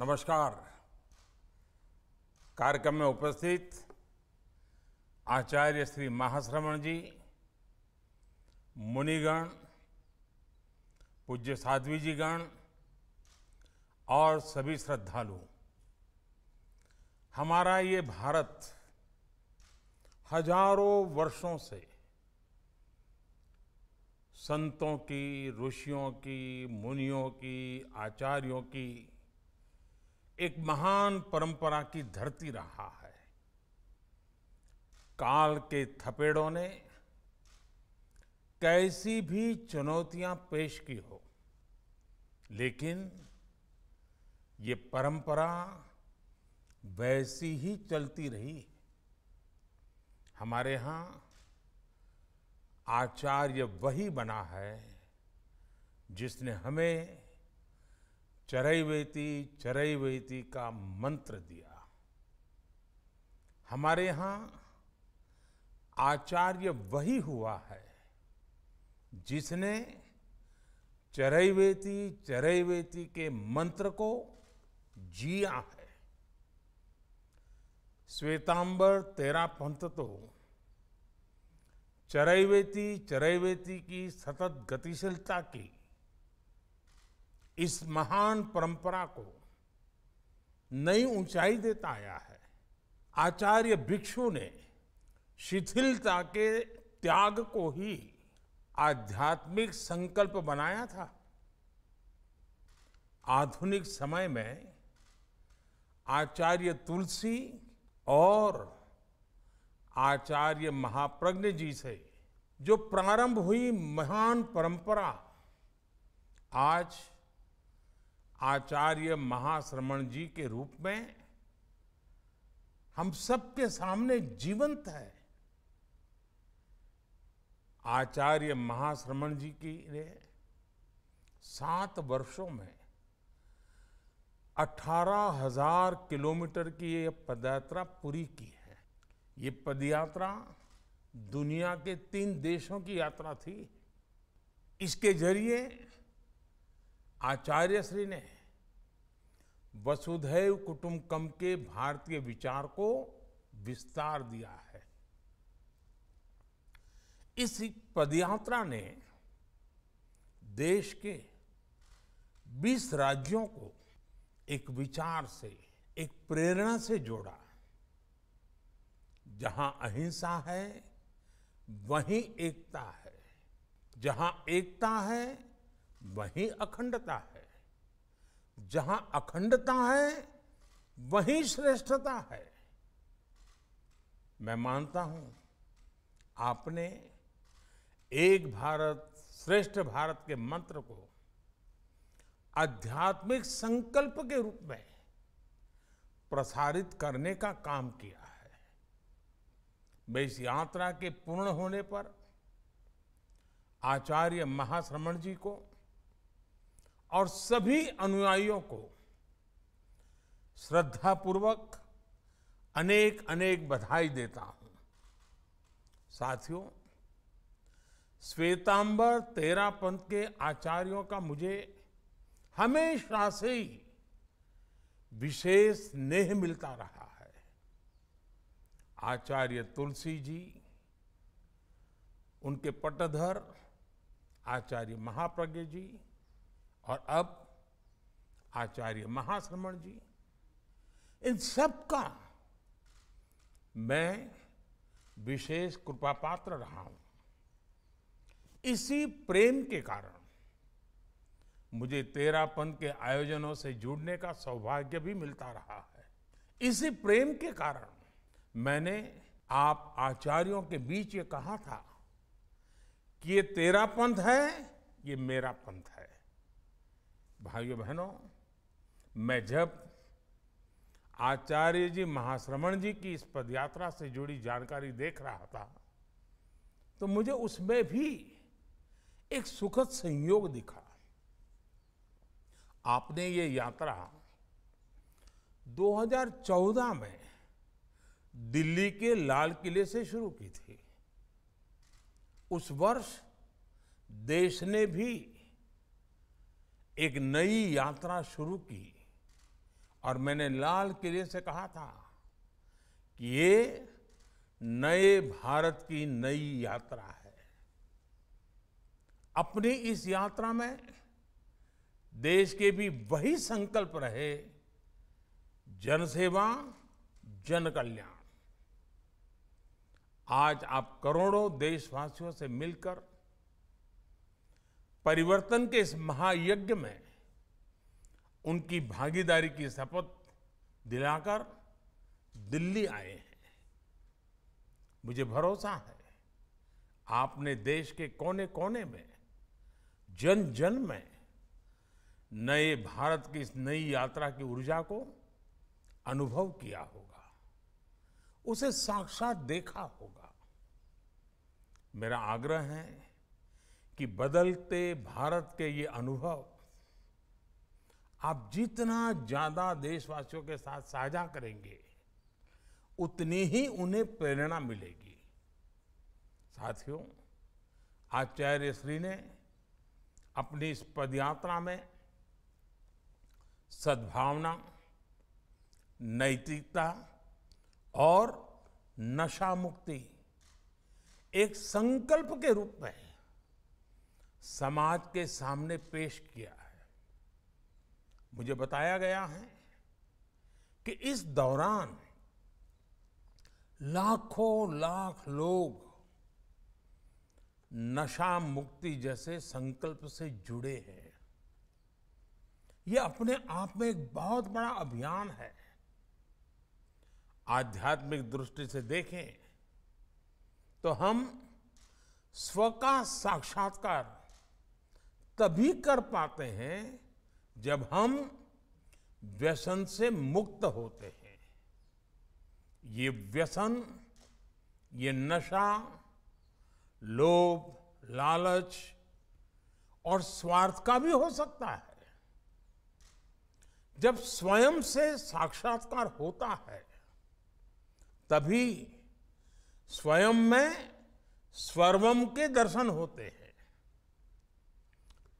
नमस्कार कार्यक्रम में उपस्थित आचार्य श्री महाश्रवण जी मुनिगण पूज्य साध्वी जी गण और सभी श्रद्धालु हमारा ये भारत हजारों वर्षों से संतों की ऋषियों की मुनियों की आचार्यों की एक महान परंपरा की धरती रहा है काल के थपेड़ों ने कैसी भी चुनौतियां पेश की हो लेकिन ये परंपरा वैसी ही चलती रही हमारे यहां आचार्य वही बना है जिसने हमें चरैवेती चरैवेती का मंत्र दिया हमारे यहां आचार्य वही हुआ है जिसने चरैवेती चरैवेती के मंत्र को जिया है श्वेतांबर तेरा पंथ तो चरैवेती चरैवेती की सतत गतिशीलता की इस महान परंपरा को नई ऊंचाई देता आया है आचार्य भिक्षु ने शिथिलता के त्याग को ही आध्यात्मिक संकल्प बनाया था आधुनिक समय में आचार्य तुलसी और आचार्य महाप्रज्ञ जी से जो प्रारंभ हुई महान परंपरा आज आचार्य महाश्रमण जी के रूप में हम सबके सामने जीवंत है आचार्य महाश्रमण जी की ने सात वर्षों में अठारह हजार किलोमीटर की ये पदयात्रा पूरी की है ये पदयात्रा दुनिया के तीन देशों की यात्रा थी इसके जरिए आचार्य श्री ने वसुधैव कुटुंबकम के भारतीय विचार को विस्तार दिया है इस पदयात्रा ने देश के 20 राज्यों को एक विचार से एक प्रेरणा से जोड़ा जहां अहिंसा है वहीं एकता है जहां एकता है वहीं अखंडता है जहां अखंडता है वहीं श्रेष्ठता है मैं मानता हूं आपने एक भारत श्रेष्ठ भारत के मंत्र को आध्यात्मिक संकल्प के रूप में प्रसारित करने का काम किया है मैं इस यात्रा के पूर्ण होने पर आचार्य महाश्रमण जी को और सभी अनुयायियों को श्रद्धापूर्वक अनेक अनेक बधाई देता हूं साथियों श्वेतांबर तेरा पंथ के आचार्यों का मुझे हमेशा से ही विशेष नेह मिलता रहा है आचार्य तुलसी जी उनके पटधर आचार्य महाप्रज्ञ जी और अब आचार्य महाश्रमण जी इन सब का मैं विशेष कृपा पात्र रहा हूं इसी प्रेम के कारण मुझे तेरापन के आयोजनों से जुड़ने का सौभाग्य भी मिलता रहा है इसी प्रेम के कारण मैंने आप आचार्यों के बीच ये कहा था कि ये तेरा पंथ है ये मेरा पंथ है भाइयों बहनों मैं जब आचार्य जी महाश्रवण जी की इस पदयात्रा से जुड़ी जानकारी देख रहा था तो मुझे उसमें भी एक सुखद संयोग दिखा आपने ये यात्रा 2014 में दिल्ली के लाल किले से शुरू की थी उस वर्ष देश ने भी एक नई यात्रा शुरू की और मैंने लाल किले से कहा था कि ये नए भारत की नई यात्रा है अपनी इस यात्रा में देश के भी वही संकल्प रहे जनसेवा जन कल्याण आज आप करोड़ों देशवासियों से मिलकर परिवर्तन के इस महायज्ञ में उनकी भागीदारी की शपथ दिलाकर दिल्ली आए हैं मुझे भरोसा है आपने देश के कोने कोने में जन जन में नए भारत की इस नई यात्रा की ऊर्जा को अनुभव किया होगा उसे साक्षात देखा होगा मेरा आग्रह है कि बदलते भारत के ये अनुभव आप जितना ज़्यादा देशवासियों के साथ साझा करेंगे उतनी ही उन्हें प्रेरणा मिलेगी साथियों आचार्य श्री ने अपनी इस पदयात्रा में सद्भावना नैतिकता और नशा मुक्ति एक संकल्प के रूप में समाज के सामने पेश किया है मुझे बताया गया है कि इस दौरान लाखों लाख लोग नशा मुक्ति जैसे संकल्प से जुड़े हैं यह अपने आप में एक बहुत बड़ा अभियान है आध्यात्मिक दृष्टि से देखें तो हम स्व का साक्षात्कार तभी कर पाते हैं जब हम व्यसन से मुक्त होते हैं ये व्यसन ये नशा लोभ लालच और स्वार्थ का भी हो सकता है जब स्वयं से साक्षात्कार होता है तभी स्वयं में स्वर्वम के दर्शन होते हैं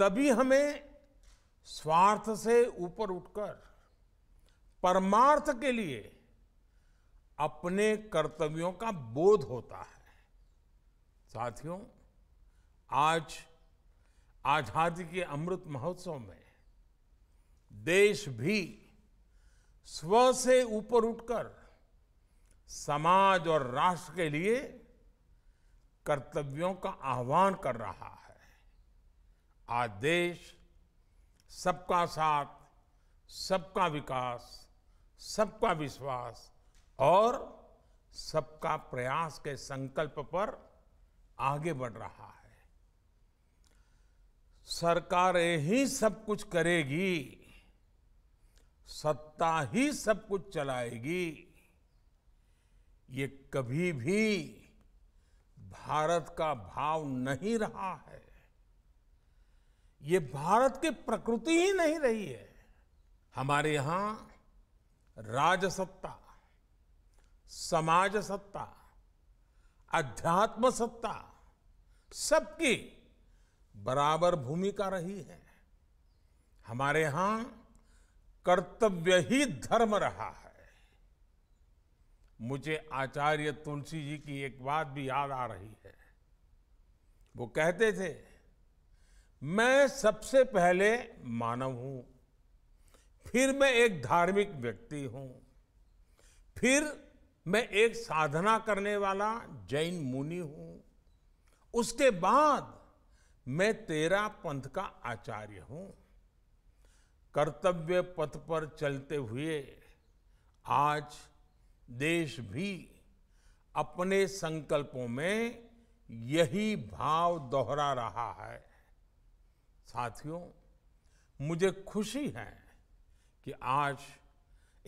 तभी हमें स्वार्थ से ऊपर उठकर परमार्थ के लिए अपने कर्तव्यों का बोध होता है साथियों आज आजादी के अमृत महोत्सव में देश भी स्व से ऊपर उठकर समाज और राष्ट्र के लिए कर्तव्यों का आह्वान कर रहा है आज देश सबका साथ सबका विकास सबका विश्वास और सबका प्रयास के संकल्प पर आगे बढ़ रहा है सरकार ही सब कुछ करेगी सत्ता ही सब कुछ चलाएगी ये कभी भी भारत का भाव नहीं रहा है ये भारत की प्रकृति ही नहीं रही है हमारे यहां राजसत्ता समाज सत्ता अध्यात्म सत्ता सबकी बराबर भूमिका रही है हमारे यहां कर्तव्य ही धर्म रहा है मुझे आचार्य तुलसी जी की एक बात भी याद आ रही है वो कहते थे मैं सबसे पहले मानव हूं फिर मैं एक धार्मिक व्यक्ति हूं फिर मैं एक साधना करने वाला जैन मुनि हूं उसके बाद मैं तेरा पंथ का आचार्य हूं कर्तव्य पथ पर चलते हुए आज देश भी अपने संकल्पों में यही भाव दोहरा रहा है साथियों मुझे खुशी है कि आज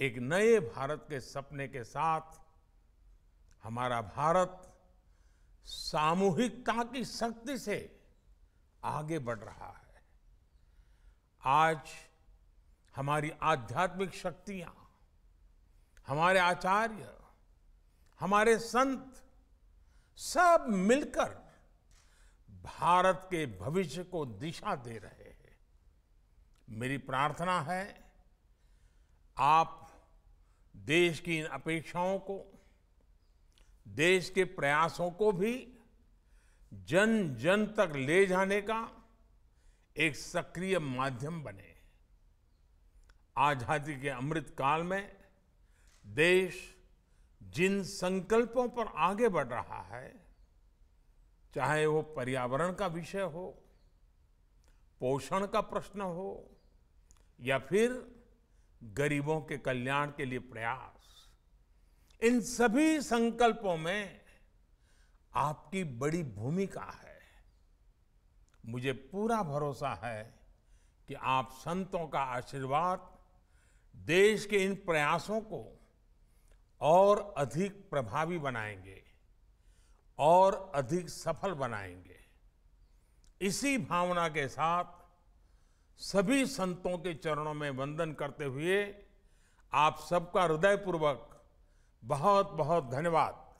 एक नए भारत के सपने के साथ हमारा भारत सामूहिकता की शक्ति से आगे बढ़ रहा है आज हमारी आध्यात्मिक शक्तियां हमारे आचार्य हमारे संत सब मिलकर भारत के भविष्य को दिशा दे रहे हैं मेरी प्रार्थना है आप देश की इन अपेक्षाओं को देश के प्रयासों को भी जन जन तक ले जाने का एक सक्रिय माध्यम बने आजादी के अमृत काल में देश जिन संकल्पों पर आगे बढ़ रहा है चाहे वो पर्यावरण का विषय हो पोषण का प्रश्न हो या फिर गरीबों के कल्याण के लिए प्रयास इन सभी संकल्पों में आपकी बड़ी भूमिका है मुझे पूरा भरोसा है कि आप संतों का आशीर्वाद देश के इन प्रयासों को और अधिक प्रभावी बनाएंगे और अधिक सफल बनाएंगे इसी भावना के साथ सभी संतों के चरणों में वंदन करते हुए आप सबका हृदयपूर्वक बहुत बहुत धन्यवाद